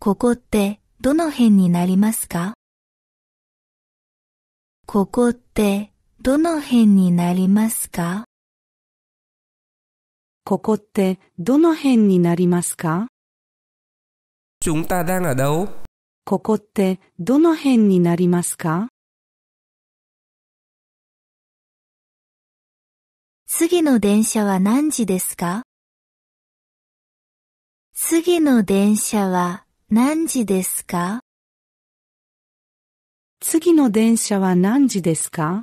ここってどの辺になりますかここってどの辺になりますかここってどの辺になりますかここってどの辺になりますか次の電車は何時ですか次の電車は何時ですか次の電車は何時ですか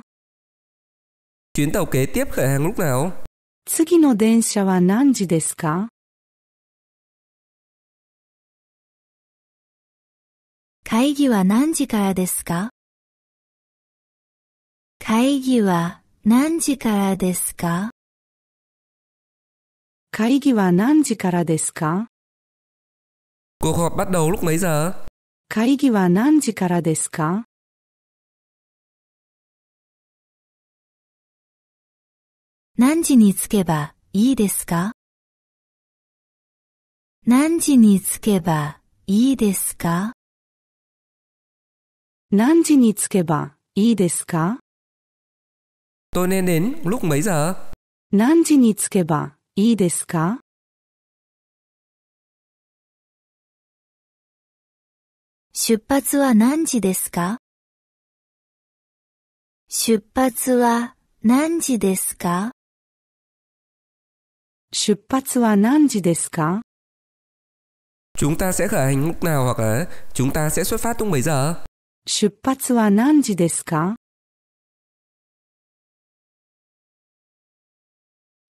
Chuyến tàu kế tiếp khởi hành lúc nào? 次の電車は何時ですか会議は何時からですか会議は何時からですか会議は何時からですか Cuộc họp bắt đầu lúc mấy giờ? 会議は何時からですか何時に着けばいいですか何時に着けばいいですか何時に着けばいいですか Tôi nên đến lúc mấy giờ? 何時に着けばいいですか出発は何時ですか出発は何時ですか出発は何時ですか Chúng ta sẽ khởi hành lúc nào hoặc là chúng ta sẽ xuất phát lúc mấy giờ? 出発は何時ですか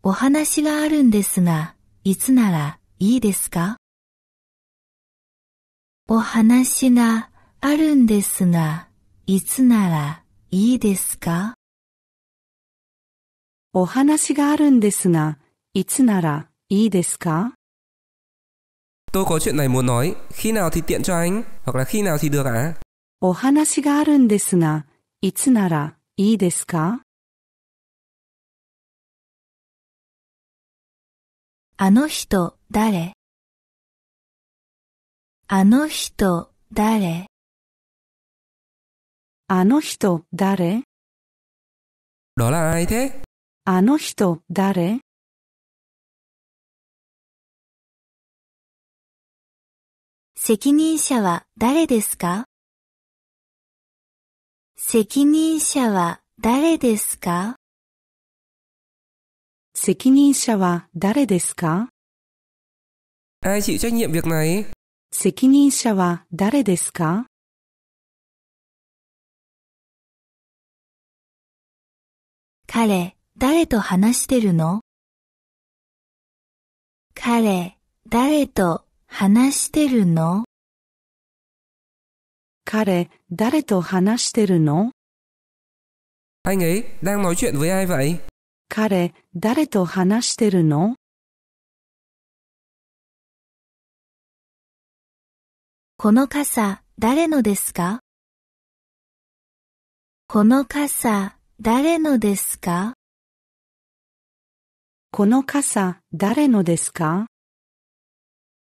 お話があるんですが、いつならいいですかお話があるんですが、いつならいいですかお話があるんですが、いつならいいですか Tôi có chuyện này muốn nói, khi nào thì tiện cho anh, hoặc là khi nào thì được ạ? À? お話があるんですが、いつならいいですかあの人誰あの人誰あの人誰ロラ相手あの人誰責任者は誰ですか責任者は誰ですか責任者は誰ですか責任者は誰ですか彼、誰と話してるの彼、誰と話してるの彼、誰と話してるの Anh ấy đang nói chuyện với ai vậy? 彼、誰と話してるのこの傘、誰のですかこの傘、誰のですかこの傘、誰のですか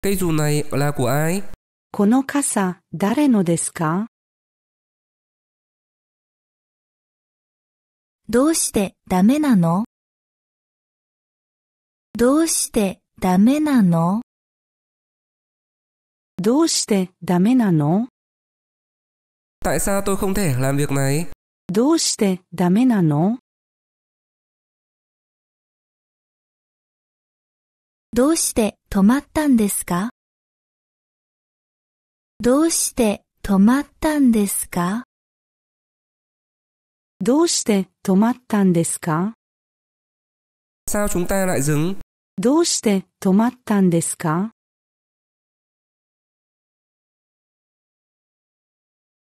Cây dù n à この傘、誰のですかどうしてダメなのどうしてダメなのどうしてダメなの Tại sao tôi không thể làm việc này? どうしてダメなのどうして止まったんですかどうして止まったんですかどうして止まったんですか Sao chúng ta lại dừng? どうして止まったんですか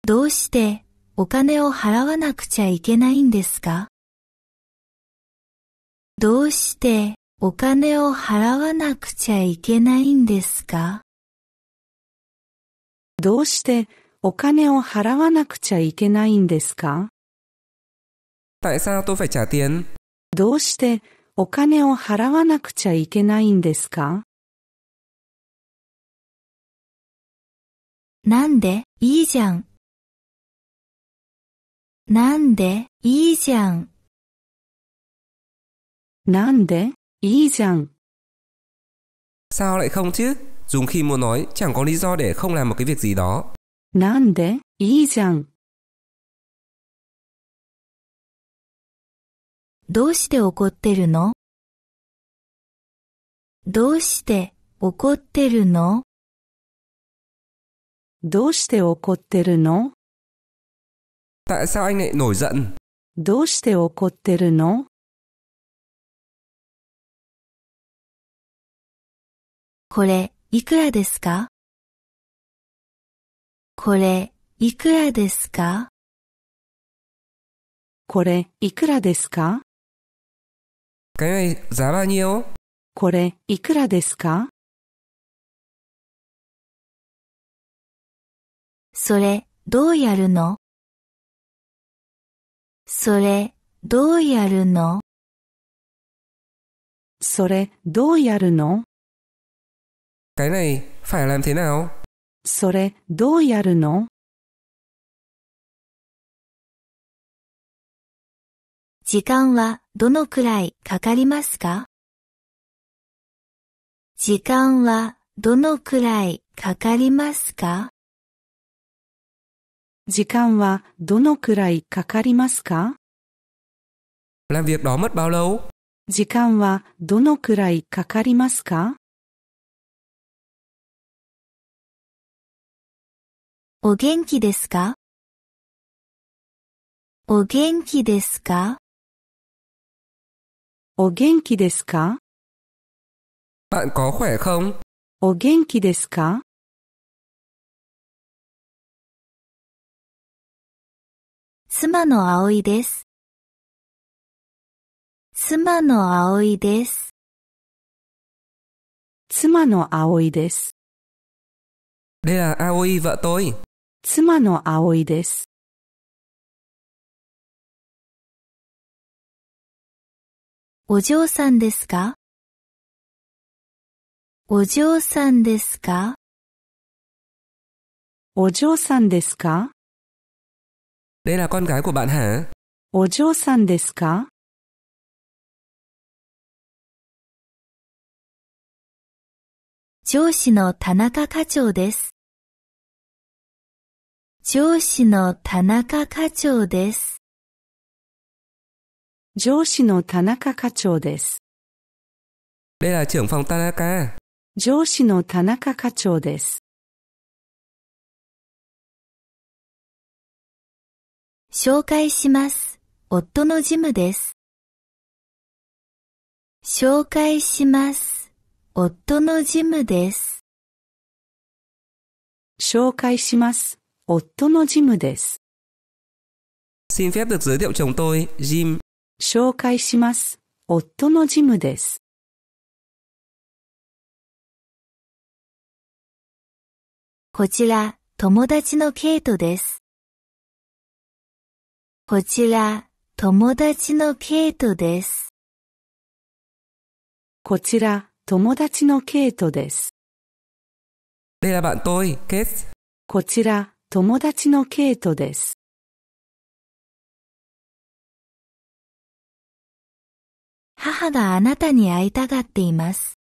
どうしてお金を払わなくちゃいけないんですかどうしてお金を払わなくちゃいけないんですかどうしてお金を払わなくちゃいけないんですかどうしてお金を払わなくちゃいけないんですかなんでいいじゃん。なんでいいじゃん。なんでいいじゃん。Sao lại không chứ? Dùng khi muốn nói chẳng có lý do để không làm một cái việc gì đó. Nan de ii rằng. どうして怒ってるのどうして怒ってるのどうして怒ってるの Tại sao anh lại nổi giận? どうして怒ってるのこれ、いくらですかこれ、いくらですかこれ、いくらですかこれ、いくらですかそれ、どうやるのそれ、どうやるのそれ、どうやるの Cái này, phải làm thế nào? それ、どうやるの時間はどのくらいかかりますか時間はどのくらいかかりますか時間はどのくらいかかりますか Làm việc đó mất bao lâu? 時間はどのくらいかかりますかお元気ですかお元気ですかお元気ですか Bạn có khỏe không? お元気ですか妻の葵です。妻の葵です。妻の葵です。đ â 葵は à い。妻の葵です。お嬢さんですかお嬢さんですかお嬢さんですか Đây là con gái của bạn hả? お嬢さんですか上司の田中課長です。上司の田中課長です。上司の田中課長です。上司の田中課長です。紹介します。夫のジムです。紹介します。夫のジムです。紹介します。夫のジムです。Xin phép được giới thiệu chồng tôi, Jim. 紹介します。夫のジムです。こちら、友達のケイトです。こちら、友達のケイトです。こちら、友達のケイトです。こちら、友達のケイトです。母があなたに会いたがっています。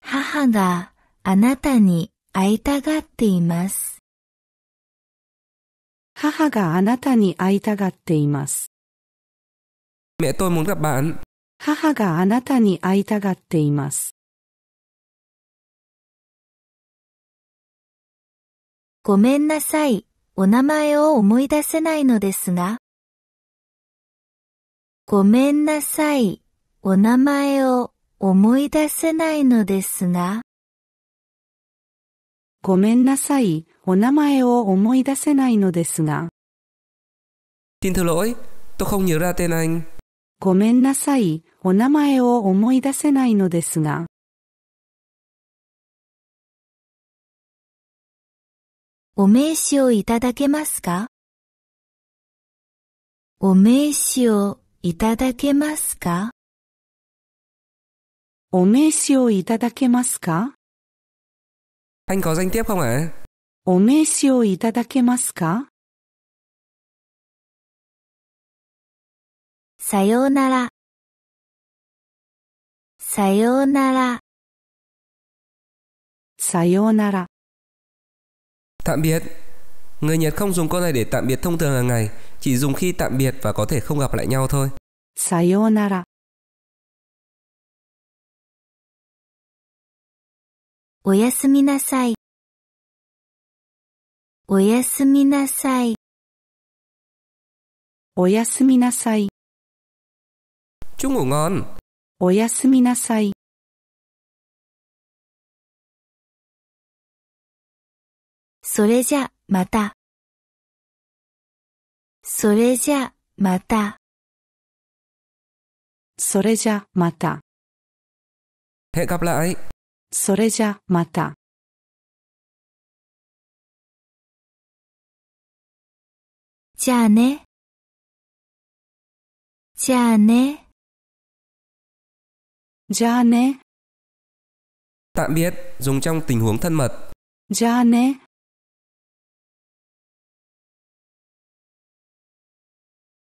母があなたに会いたがっています。母があなたに会いたがっています。Mẹ tôi muốn gặp bạn. 母があなたに会いたがっています。ごめんなさい。お名前を思い出せないのですが。ごめんなさい。お名前を思い出せないのですが。ごめんなさい。お名前を思い出せないのですが。Xin thưa lỗi, tôi không nhớ ra tên anh. ごめんなさい、お名前を思い出せないのですが。お名刺をいただけますかお名刺をいただけますかお名刺をいただけますか Anh có お名刺をいただけますかさようなら。さようなら。さようなら。Tạm biệt. Người Nhật không dùng câu này để tạm biệt thông thường hàng ngày, chỉ dùng khi tạm biệt và có thể không gặp lại nhau thôi. Sayonara. Oyasumi おやすみなさい。おやすみなさい。中午安。おやすみなさい。それじゃ、また。それじゃ、また。それじゃ、また。へ ẹ n g ặ それじゃ、また。cha nè cha nè cha nè tạm biệt dùng trong tình huống thân mật cha nè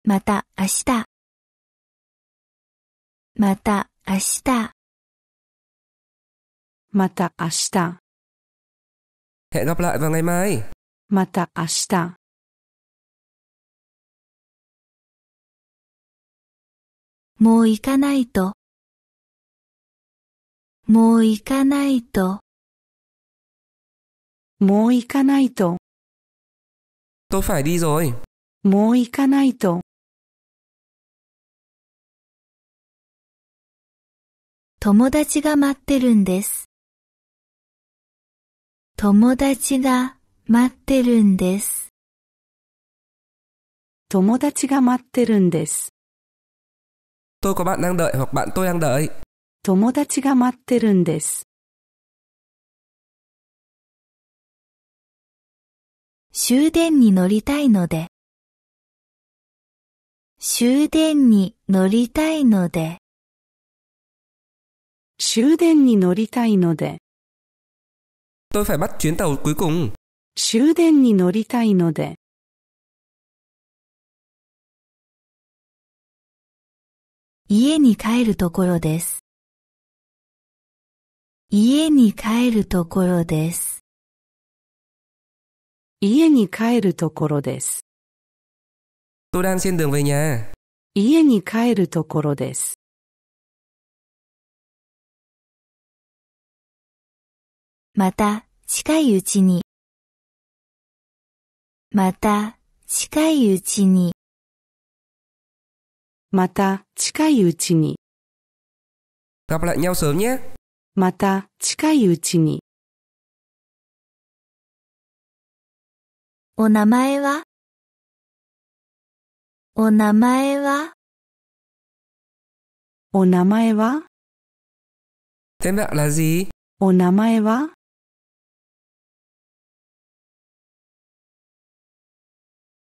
Mata mata mata 明日また明日また明日 Hẹn gặp lại vào ngày mai. Mata 明日もう行かないと。もう行かないと。もう行かないと。t feliz hoy. もう行かないと。友達が待ってるんです。友達が待ってるんです。友達が待ってるんです。Tôi có bạn đang đợi h o ặ 友達が待ってるんです。終電に乗りたいので。終電に乗りたいので。終電に乗りたいので。終電に乗りたいので。家に帰るところです。家に帰るところです。家に帰るところです。家に帰るところです。また、近いうちに。また、近いうちに。また近いうちに。Gặp lại nhau sớm nhé. また近いうちに。お名前はお名前はお名前は Tên bạn là gì? お名前は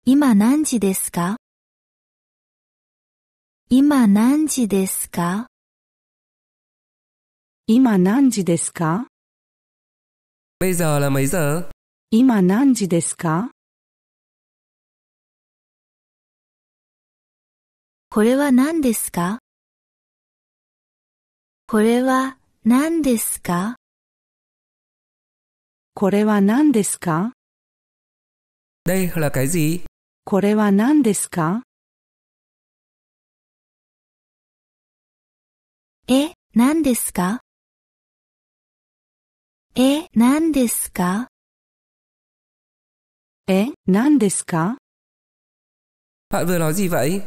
今何時ですか今何時ですか今何時ですか今何時ですかこれは何ですかこれは何ですかこれは何ですかこれは何ですかえ、何ですかえ、何ですかえ、何ですか Bạn vừa nói gì vậy?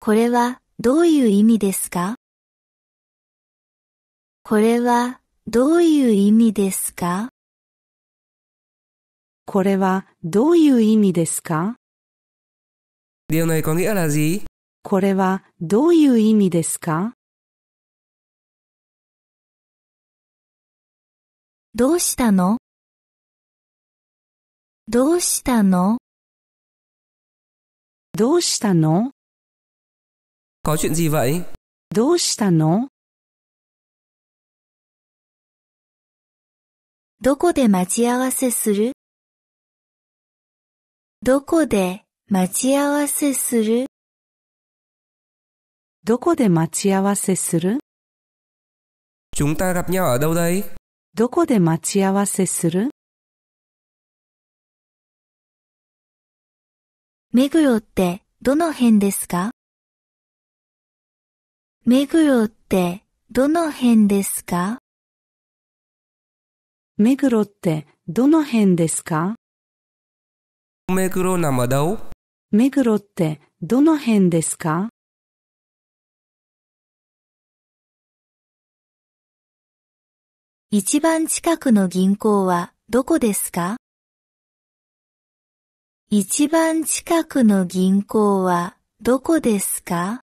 これはどういう意味ですかこれはどういう意味ですかこれはどういう意味ですか Điều này có nghĩa là gì? これはどういう意味ですかどうしたのどうしたのどうしたの Có chuyện gì vậy? どうしたのどこで待ち合わせするどこで待ち合わせするどこで待ち合わせする Chúng ta gặp nhau ở đâu đây? どこで待ち合わせする目黒ってどの辺ですか目黒ってどの辺ですか目黒ってどの辺ですか目黒なま r o 目黒ってどの辺ですか一番近くの銀行はどこですか一番近くの銀行はどこですか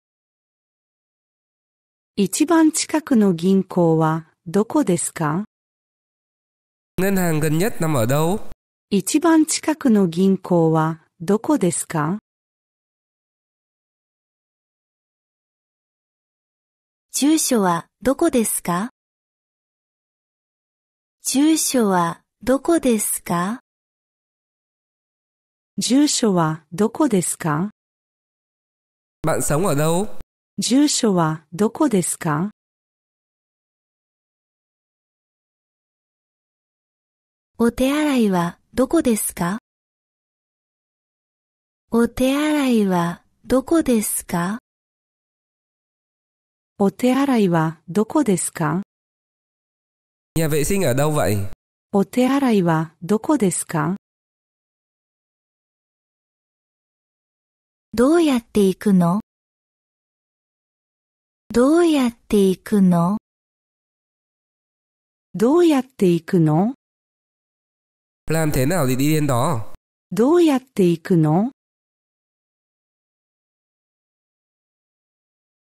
一番近くの銀行はどこですか一番近くの銀行はどこですか住所はどこですか住所はどこですか住所はどこですか住所はどこですかお手洗いはどこですかお手洗いはどこですかお手洗いはどこですか Nhà vệ sinh ở đâu vậy? お手洗いはどこですかどうやって行くのどうやって行くのどうやって行くの Làm thế nào đi đến đó? どうやって行くの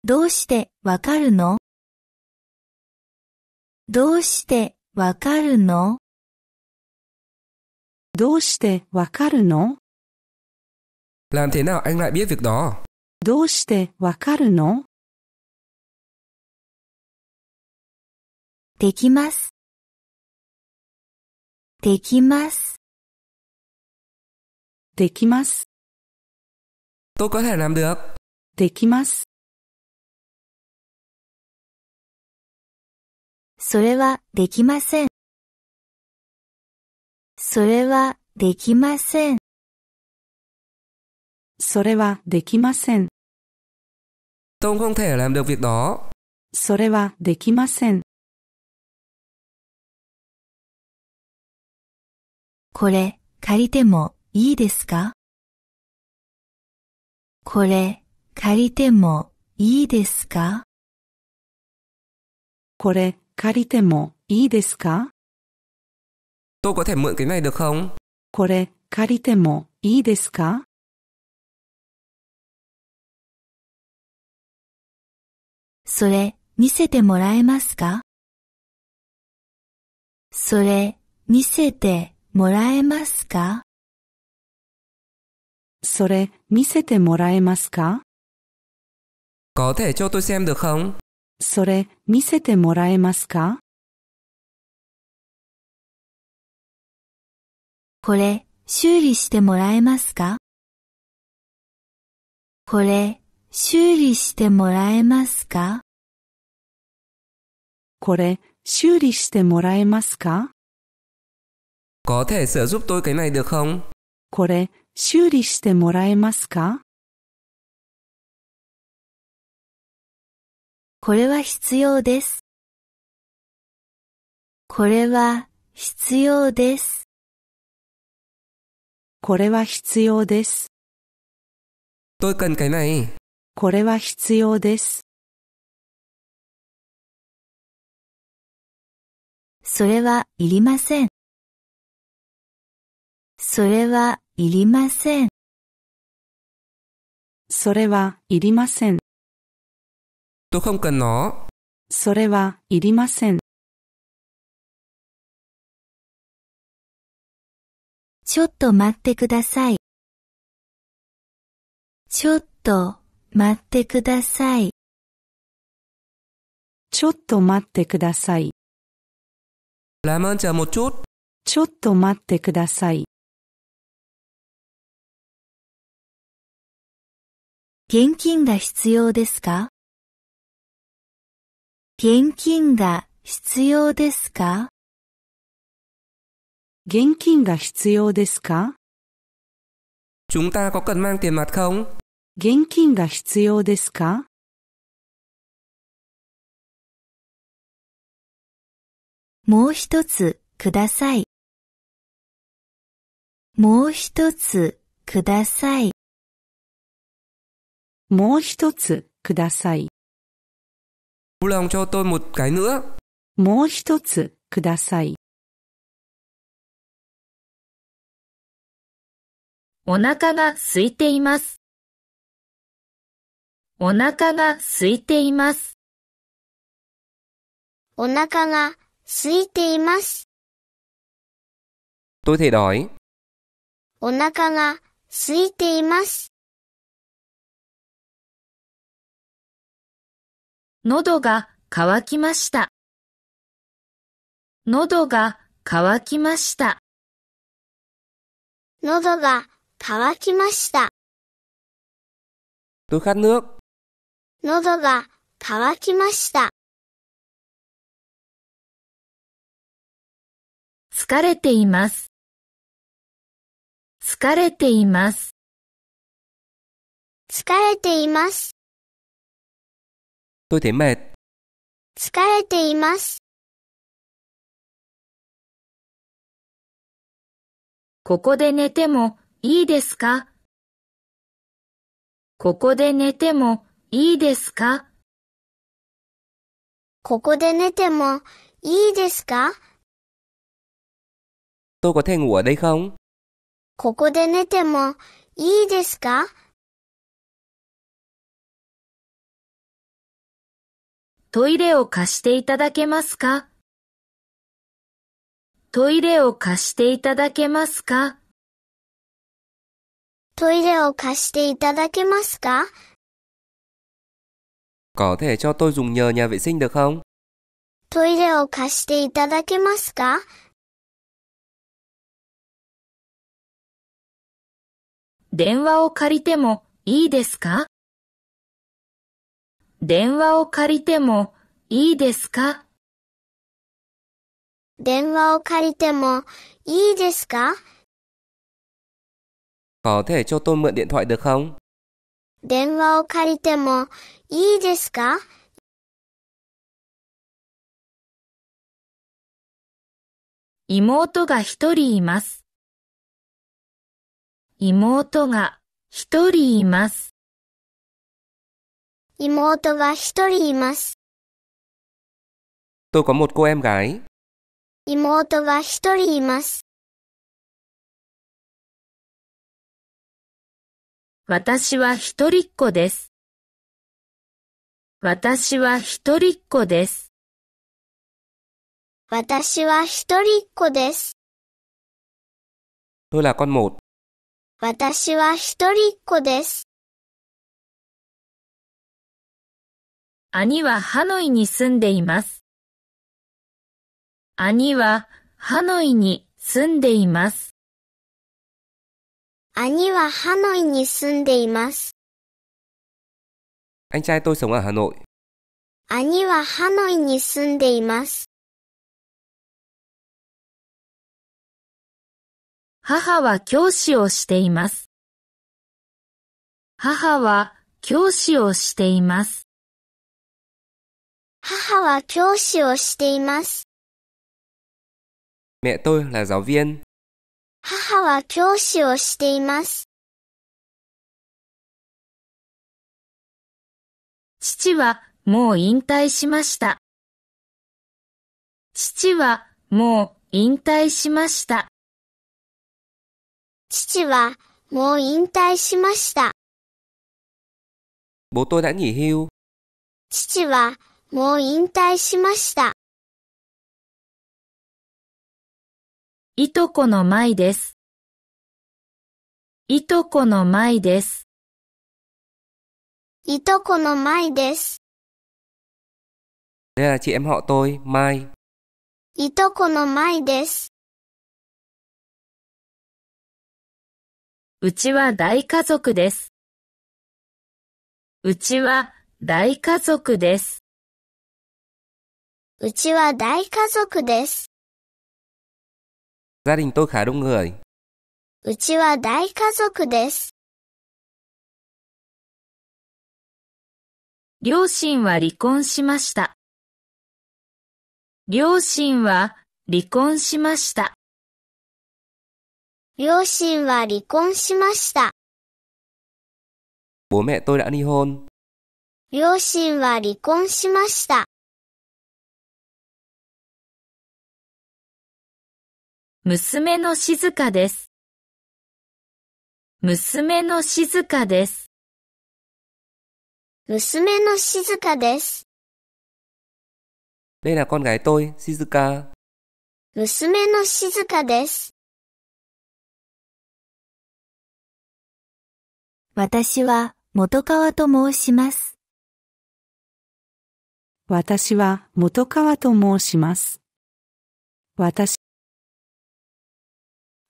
どうしてわかるのどうしてわかるのどうしてわかるの Làm thế nào anh lại biết việc đó? どうしてわかるのできます。できます。できます。できます。それはできません。それはできません。それはできません。Tôi không thể làm được việc đó. それはできません。これ借りてもいいですかこれ借りてもいいですかこれ借りてもいいですか Tôi có thể mượn cái này được không? これ借りてもいいですかそれ見せてもらえますかそれ見せてもらえますかそれ見せてもらえますか Có thể cho tôi xem được không? それ見せてもらえますかこれ修理してもらえますかこれ修理してもらえますかこれ修理してもらえますか Có thể sửa giúp tôi cái này được không? これ修理してもらえますかこれは必要です。これは必要です。これは必要です。Tôi cần cái này. これは必要です。それはいりません。それはいりません。それはいりません。Tôi không cần nó. それはいりません。ちょっと待ってください。ちょっと待ってください。ちょっと待ってください。Làm ơn chờ m ộ ちょっと待ってください。現金が必要ですか現金が必要ですか現金が必要ですか Chúng ta có cần mang tiền mặt không? 現金が必要ですかもう一つください。もう一つください。もう一つください。lòng cho tôi một cái nữa. もう一つください。お腹が空いています。お腹が空いています。お腹が空いています。Tôi thể お腹が空いています。喉が渇きました。喉が渇きました。喉が渇きました。喉が渇きました。疲れています。疲れています。疲れています。Tôi thấy mệt. 疲れています。ここで寝てもいいですかここで寝てもいいですかここで寝てもいいですか Tôi có thể ngủ ở đây không? ここで寝てもいいですかトイレを貸していただけますかトイレを貸していただけますかトイレを貸していただけますか Có thể cho tôi dùng nhờ nhà vệ sinh được không? トイレを貸していただけますか電話を借りてもいいですか電話を借りてもいいですか電話を借りてもいいですか Có thể cho tôi mượn điện thoại được không? 電話を借りてもいいですか妹が一人います。妹が一人います。妹が一人います。Tôi có một cô em gái. 妹が一人います。私は一人っ子です。私は一人っ子です。私は一人っ子です。Tôi là con một. 私は一人っ子です。兄はハノイに住んでいます。兄はハノイに住んでいます。兄はハノイに住んでいます。Anh trai t 兄はハノイに住んでいます。母は教師をしています。母は教師をしています。母は教師をしています。Mẹ tôi là giáo viên. 母は教師をしています。父はもう引退しました。父はもう引退しました。父はもう引退しました。父はもう引退しました。いとこの舞です。いとこの舞です。いとこの舞です。Đây là chị e いとこの舞です。うちは大家族です。うちは大家族です。うちは大家族です。Gia đình tôi khá đông người. うちは大家族です。両親は離婚しました。両親は離婚しました。両親は離婚しました。bố mẹ tôi đã ly hôn. 両親は離婚しました。娘の静かです。娘の静かです。娘の静かです。Đây là con g 娘の静かです。私は元川と申します。私は元川と申します。私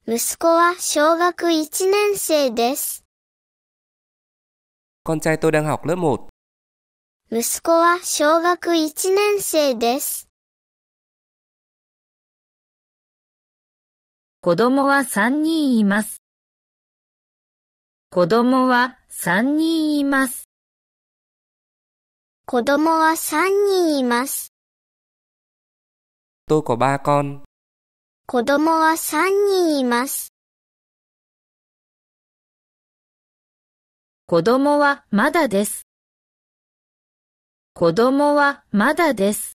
息子は小学1年生です。Con trai tôi đang học lớp 1. 息子は小学1年生です。子供は3人います。子供は3人います。子供は3人います。t こば có 子供は三人います。子供はまだです。子供はまだです。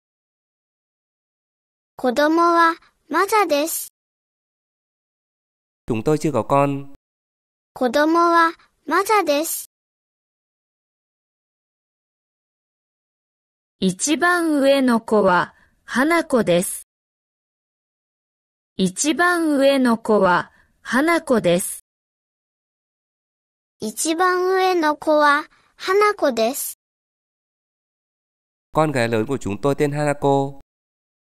子供はまだです。子供はまだです。一番上の子は花子です。一番上の子は花子です。一番上の子は花子です。Con gái lớn của chúng tôi tên Hanako.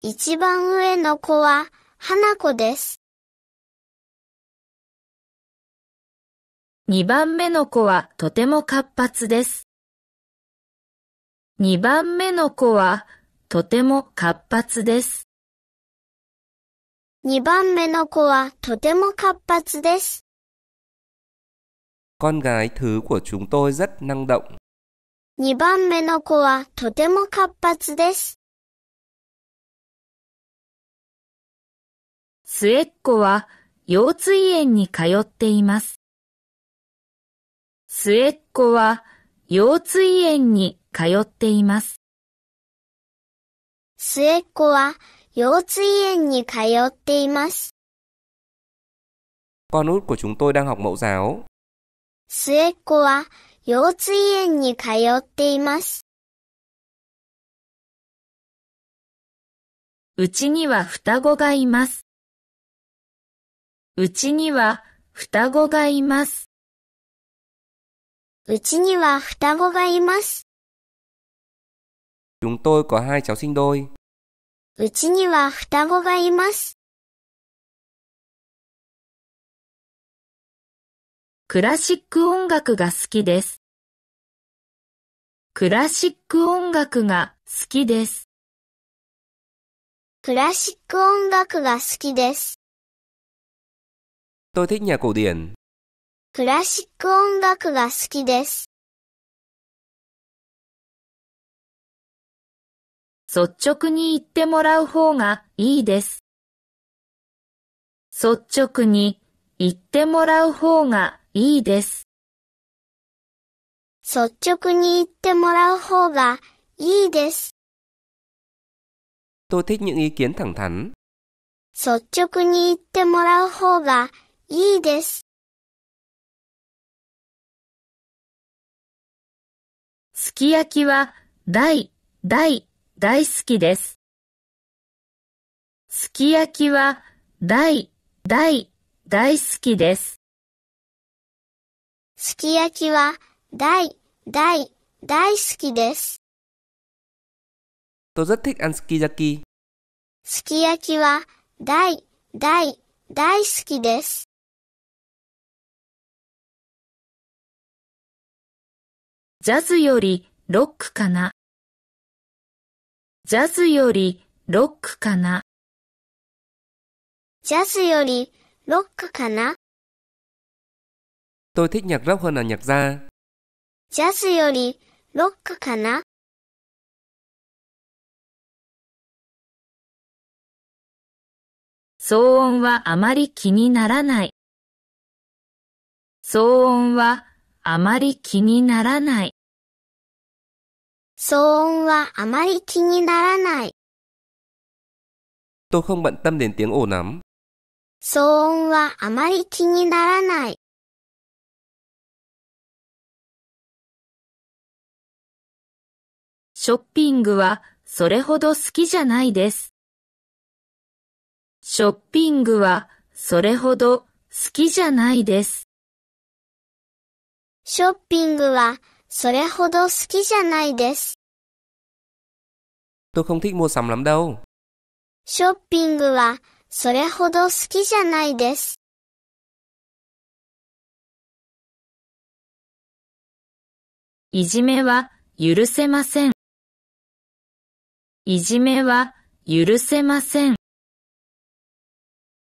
一番上の子は花子です。二番目の子はとても活発です。二番目の子はとても活発です。2番目の子はとても活発です。Con gái thứ của chúng tôi rất năng động. 2番目の子はとても活発です。末っ子は幼稚園に通っています。末っ子は幼稚園に通っています。末っ子は幼稚園に通っています。Con út của chúng tôi đang học mẫu giáo. っ子は幼稚園に通っています。うちには双子がいます。うちには双子がいます。うちには双子がいます。Chúng tôi có hai cháu sinh đôi. うちには双子がいます。クラシック音楽が好きです。クラシック音楽が好きです。クラシック音楽が好きです。Tôi thích nhạc cổ điển. クラシック音楽が好きです。率直に言ってもらう方がいいです。率直に言ってもらう方がいいです。率直に言ってもらう方がいいです。とて i 率直に言ってもらう方がいいです。すき焼きは大、大大好きです。すき焼きは大、大、大好きです。すき焼きは大、大、大好きです。t ざ i r あんすき í き。すき焼きは大、大、大好きです。ジャズよりロックかな。ジャズよりロックかなジャズよりロックかな Tôi thích nhạc rock hơn là nhạc ra. よりロックかな騒音はあまり気にならない。騒音はあまり気にならない。騒音はあまり気にならない。Tôi không bận tâm đến tiếng ồn lắm. 騒音はあまり気にならない。ショッピングはそれほど好きじゃないです。ショッピングはそれほど好きじゃないです。ショッピングはそれほど好きじゃないです。Tôi không thích mua sắm lắm đâu. ショッピングはそれほど好きじゃないです。いじめは許せません。いじめは許せません。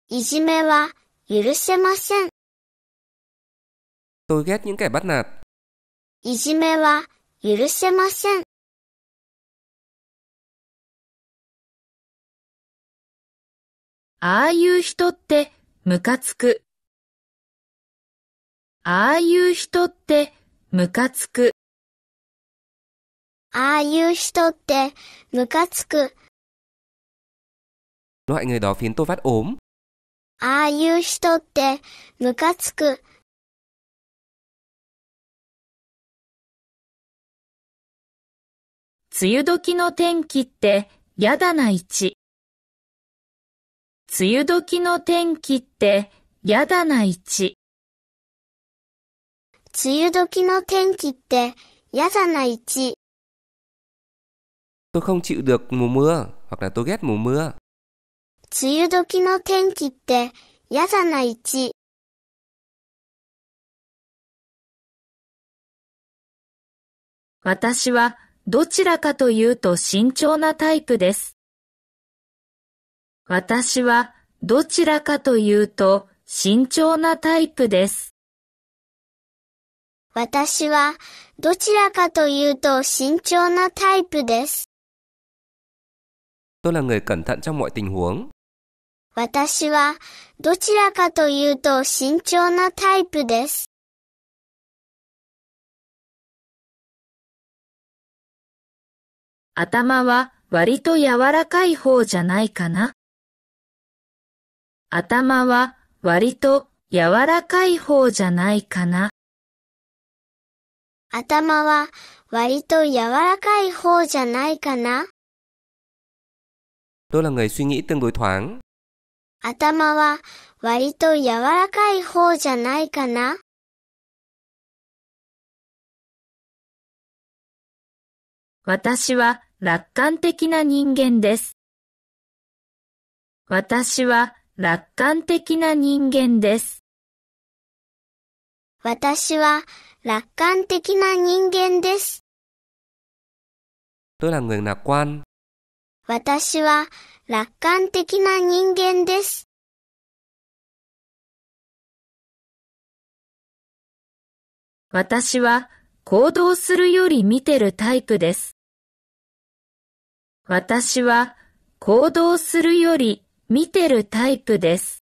いじめは許せません。Tôi ghét những kẻ bắt nạt. いじめは許せません。ああいう人ってムカつく。ああいう人ってムカつく。ああいう人ってムカつく。Loại người đó khiến tôi phát ốm. ああいう人ってムカつく。梅雨時の天気ってやだな一。梅雨時の天気ってやだな一。梅雨時の天気ってやだな一。Tôi không chịu được mùa mưa hoặc là tôi ghét mùa mưa. 梅雨時の天気ってやだな一。私はどちらかというと慎重なタイプです。私はどちらかというと慎重なタイプです。私はどちらかというと慎重なタイプです。Tôi là người cẩn thận trong mọi tình huống. 私はどちらかというと慎重なタイプです。頭は割と柔らかい方じゃないかな。頭は割と柔らかい方じゃないかな。頭は割と柔らかい方じゃないかな。Tôi là người suy nghĩ tương đối thoáng. 頭は割と柔らかい方じゃないかな。私は楽観的な人間です。私は楽観的な人間です。私は楽観的な人間です。Tôi là người lạc quan. 私は楽観的な人間です。私は行動するより見てるタイプです。私は行動するより見てるタイプです。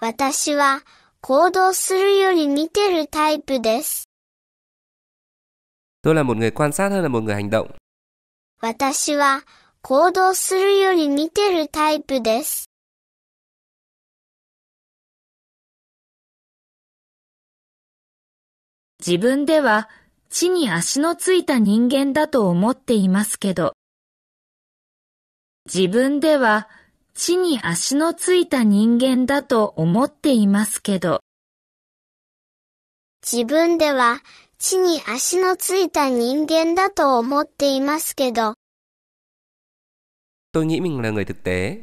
私は行動するより見てるタイプです。Tôi là một người quan sát hơn là một người hành động. 私は行動するより見てるタイプです。自分では地に足のついた人間だと思っていますけど、自分では地に足のついた人間だと思っていますけど、自分では地に足のついた人間だと思っていますけど。Tôi nghĩ mình là người thực tế.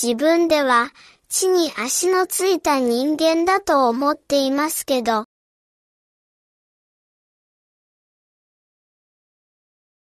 自分では地に足のついた人間だと思っていますけど。